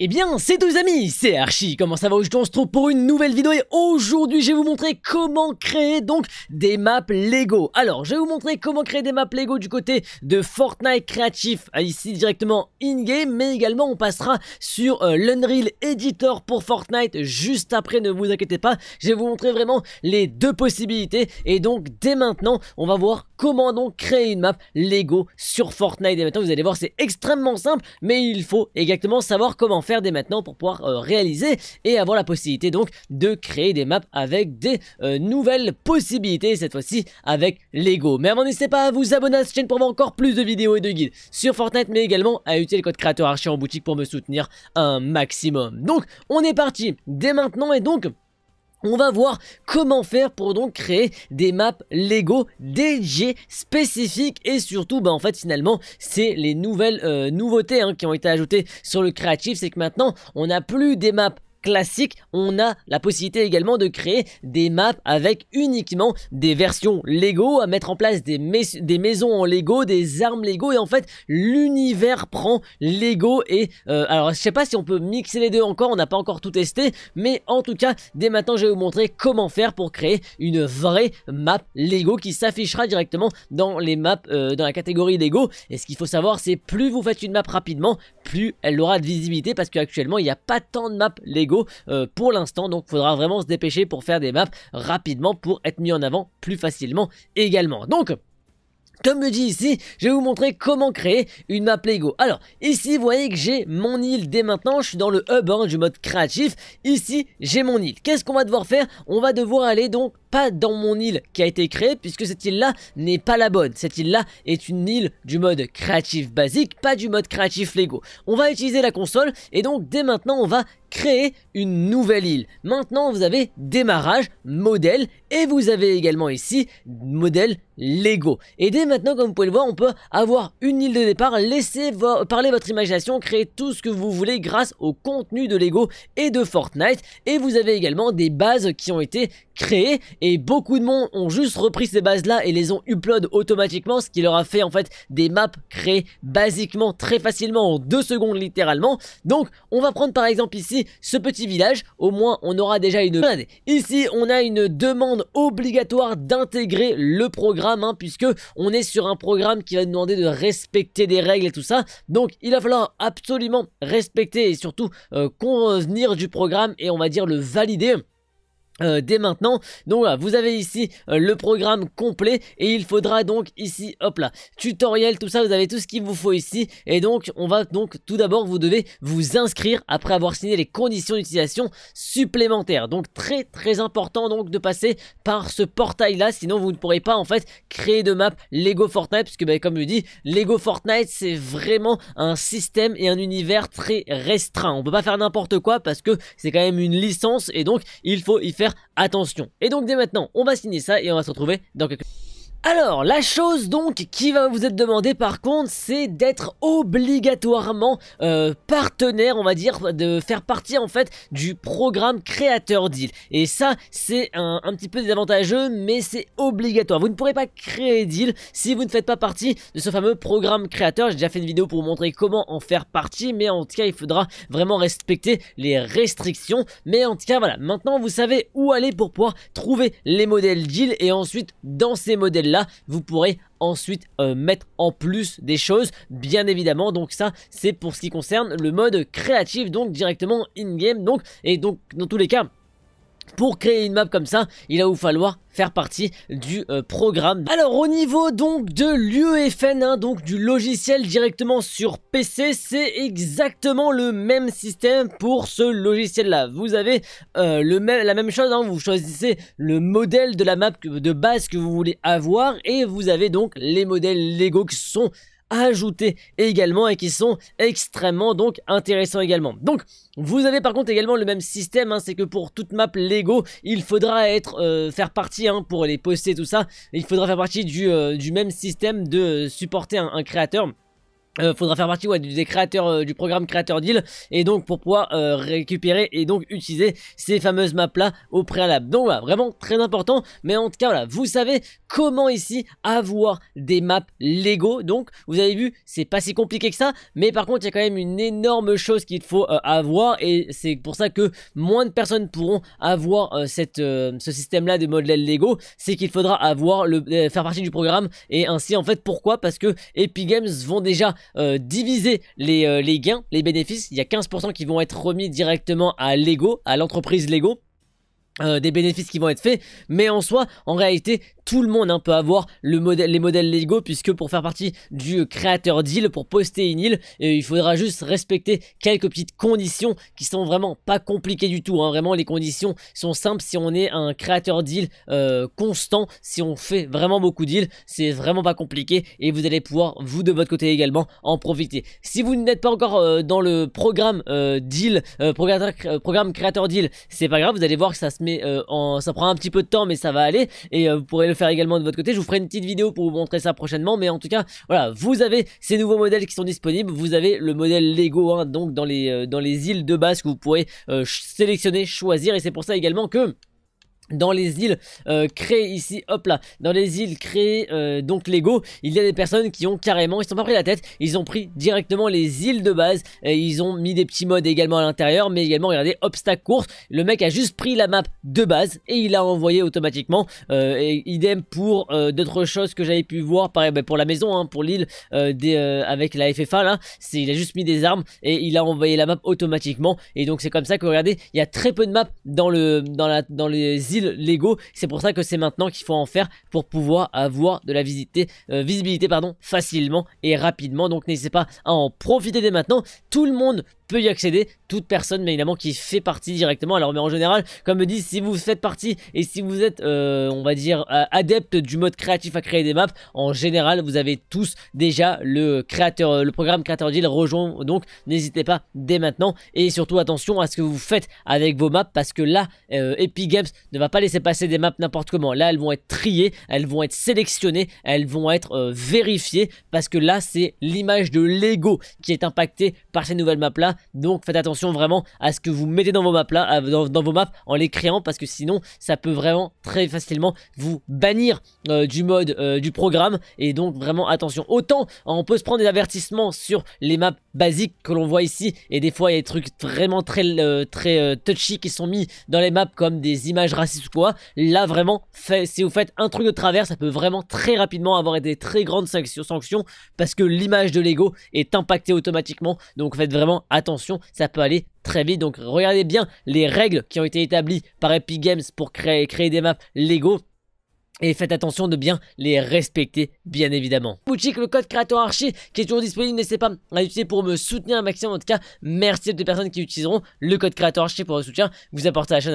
Eh bien, c'est les amis, c'est Archie, comment ça va Aujourd'hui on se trouve pour une nouvelle vidéo et aujourd'hui je vais vous montrer comment créer donc des maps Lego. Alors, je vais vous montrer comment créer des maps Lego du côté de Fortnite Creative, euh, ici directement in-game, mais également on passera sur euh, l'Unreal Editor pour Fortnite juste après, ne vous inquiétez pas, je vais vous montrer vraiment les deux possibilités et donc dès maintenant, on va voir Comment donc créer une map Lego sur Fortnite Et maintenant, vous allez voir, c'est extrêmement simple, mais il faut exactement savoir comment faire dès maintenant pour pouvoir euh, réaliser et avoir la possibilité donc de créer des maps avec des euh, nouvelles possibilités, cette fois-ci avec Lego. Mais avant, n'hésitez pas à vous abonner à cette chaîne pour voir encore plus de vidéos et de guides sur Fortnite, mais également à utiliser le code créateur archi en boutique pour me soutenir un maximum. Donc, on est parti dès maintenant et donc... On va voir comment faire pour donc créer des maps Lego DG spécifiques et surtout bah en fait finalement c'est les nouvelles euh, nouveautés hein, qui ont été ajoutées sur le créatif c'est que maintenant on n'a plus des maps classique, on a la possibilité également de créer des maps avec uniquement des versions Lego, à mettre en place des, des maisons en Lego, des armes Lego, et en fait l'univers prend Lego et euh, alors je sais pas si on peut mixer les deux encore, on n'a pas encore tout testé, mais en tout cas dès maintenant je vais vous montrer comment faire pour créer une vraie map Lego qui s'affichera directement dans les maps euh, dans la catégorie Lego. Et ce qu'il faut savoir c'est plus vous faites une map rapidement, plus elle aura de visibilité parce qu'actuellement il n'y a pas tant de maps Lego euh, pour l'instant. Donc faudra vraiment se dépêcher pour faire des maps rapidement pour être mis en avant plus facilement également. Donc comme le dit ici, je vais vous montrer comment créer une map Lego. Alors, ici, vous voyez que j'ai mon île dès maintenant. Je suis dans le hub hein, du mode créatif. Ici, j'ai mon île. Qu'est-ce qu'on va devoir faire On va devoir aller donc pas dans mon île qui a été créée puisque cette île là n'est pas la bonne. Cette île là est une île du mode créatif basique, pas du mode créatif Lego. On va utiliser la console et donc dès maintenant on va créer une nouvelle île. Maintenant, vous avez démarrage, modèle, et vous avez également ici modèle Lego. Et dès maintenant, comme vous pouvez le voir, on peut avoir une île de départ, laisser parler votre imagination, créer tout ce que vous voulez grâce au contenu de Lego et de Fortnite. Et vous avez également des bases qui ont été créées, et beaucoup de monde ont juste repris ces bases-là et les ont upload automatiquement, ce qui leur a fait en fait des maps créées basiquement très facilement en deux secondes littéralement. Donc, on va prendre par exemple ici ce petit village, au moins on aura déjà une... Ici on a une demande obligatoire d'intégrer le programme, hein, puisque on est sur un programme qui va nous demander de respecter des règles et tout ça. Donc il va falloir absolument respecter et surtout euh, convenir du programme et on va dire le valider. Euh, dès maintenant. Donc là vous avez ici euh, le programme complet et il faudra donc ici, hop là, tutoriel, tout ça, vous avez tout ce qu'il vous faut ici. Et donc, on va donc tout d'abord, vous devez vous inscrire après avoir signé les conditions d'utilisation supplémentaires. Donc très très important donc de passer par ce portail là, sinon vous ne pourrez pas en fait créer de map Lego Fortnite, parce que ben, comme je dis, Lego Fortnite c'est vraiment un système et un univers très restreint. On peut pas faire n'importe quoi parce que c'est quand même une licence et donc il faut y faire attention. Et donc dès maintenant, on va signer ça et on va se retrouver dans quelques... Alors, la chose donc qui va vous être demandée par contre, c'est d'être obligatoirement euh, partenaire, on va dire, de faire partie en fait du programme créateur deal. Et ça, c'est un, un, petit peu désavantageux, mais c'est obligatoire. Vous ne pourrez pas créer deal si vous ne faites pas partie de ce fameux programme créateur. J'ai déjà fait une vidéo pour vous montrer comment en faire partie, mais en tout cas, il faudra vraiment respecter les restrictions. Mais en tout cas, voilà, maintenant vous savez où aller pour pouvoir trouver les modèles deal et ensuite dans ces modèles là vous pourrez ensuite euh, mettre en plus des choses bien évidemment donc ça c'est pour ce qui concerne le mode créatif donc directement in game donc et donc dans tous les cas pour créer une map comme ça, il va vous falloir faire partie du euh, programme. Alors au niveau donc de l'UEFN, hein, donc du logiciel directement sur PC, c'est exactement le même système pour ce logiciel là. Vous avez euh, le même, la même chose, hein, vous choisissez le modèle de la map de base que vous voulez avoir et vous avez donc les modèles Lego qui sont ajoutés également et qui sont extrêmement donc intéressants également. Donc vous avez par contre également le même système, hein, c'est que pour toute map Lego, il faudra être euh, faire partie hein, pour les poster tout ça, il faudra faire partie du, euh, du même système de euh, supporter un créateur. Euh, faudra faire partie ouais, des créateurs euh, du programme créateur deal et donc pour pouvoir euh, récupérer et donc utiliser ces fameuses maps là au préalable donc voilà vraiment très important mais en tout cas voilà vous savez comment ici avoir des maps Lego donc vous avez vu c'est pas si compliqué que ça mais par contre il y a quand même une énorme chose qu'il faut avoir et c'est pour ça que moins de personnes pourront avoir cette, ce système là de modèles Lego c'est qu'il faudra avoir le faire partie du programme et ainsi en fait pourquoi parce que Epic Games vont déjà euh, diviser euh, les, gains, les bénéfices. Il y a 15% qui vont être remis directement à Lego, à l'entreprise Lego. Euh, des bénéfices qui vont être faits, mais en soi, en réalité, tout le monde hein, peut avoir le les modèles Lego puisque pour faire partie du euh, créateur deal, pour poster une île, euh, il faudra juste respecter quelques petites conditions qui sont vraiment pas compliquées du tout. Hein. Vraiment, les conditions sont simples. Si on est un créateur deal euh, constant, si on fait vraiment beaucoup d'îles, c'est vraiment pas compliqué et vous allez pouvoir, vous de votre côté également, en profiter. Si vous n'êtes pas encore dans le programme deal, programme, créateur deal, c'est pas grave, vous allez voir que ça se met en, ça prend un petit peu de temps mais ça va aller et vous pourrez le également de votre côté. Je vous ferai une petite vidéo pour vous montrer ça prochainement. Mais en tout cas, voilà, vous avez ces nouveaux modèles qui sont disponibles. Vous avez le modèle Lego, hein, donc dans les, euh, dans les îles de base que vous pourrez euh, sélectionner, choisir. Et c'est pour ça également que dans les îles euh, créées ici, hop là, dans les îles créées euh, donc Lego, il y a des personnes qui ont carrément, ils sont pas pris la tête, ils ont pris directement les îles de base, et ils ont mis des petits mods également à l'intérieur, mais également regardez obstacle course, le mec a juste pris la map de base et il a envoyé automatiquement, euh, idem pour d'autres choses que j'avais pu voir, pareil bah, pour la maison, hein, pour l'île avec la FFA là, c'est il a juste mis des armes et il a envoyé la map automatiquement, et donc c'est comme ça que regardez, il y a très peu de maps dans le dans la dans les îles Lego. C'est pour ça que c'est maintenant qu'il faut en faire pour pouvoir avoir de la euh, visibilité pardon, facilement et rapidement. Donc n'hésitez pas à en profiter dès maintenant. Tout le monde peut y accéder, toute personne mais évidemment qui fait partie directement. Alors mais en général, comme me dit, si vous faites partie et si vous êtes, euh, on va dire, euh, adepte du mode créatif à créer des maps, en général, vous avez tous déjà le créateur, le programme créateur deal rejoint. Donc n'hésitez pas dès maintenant et surtout attention à ce que vous faites avec vos maps parce que là, euh, Epic Games ne va pas laisser passer des maps n'importe comment. Là, elles vont être triées, elles vont être sélectionnées, elles vont être vérifiées parce que là, c'est l'image de Lego qui est impactée par ces nouvelles maps là donc faites attention vraiment à ce que vous mettez dans vos maps là, euh, dans, vos maps en les créant parce que sinon ça peut vraiment très facilement vous bannir euh, du mode euh, du programme et donc vraiment attention. Autant on peut se prendre des avertissements sur les maps basiques que l'on voit ici et des fois il y a des trucs vraiment très très touchy qui sont mis dans les maps comme des images racistes ou quoi. Là vraiment si vous faites un truc de travers ça peut vraiment très rapidement avoir des très grandes sanctions parce que l'image de Lego est impactée automatiquement donc faites vraiment attention attention, ça peut aller très vite. Donc regardez bien les règles qui ont été établies par Epic Games pour créer, des maps Lego. Et faites attention de bien les respecter, bien évidemment. Boutique, le code créateur archi qui est toujours disponible, n'hésitez pas à l'utiliser pour me soutenir un maximum. En tout cas, merci à toutes les personnes qui utiliseront le code créateur archi pour le soutien. Vous apportez à la chaîne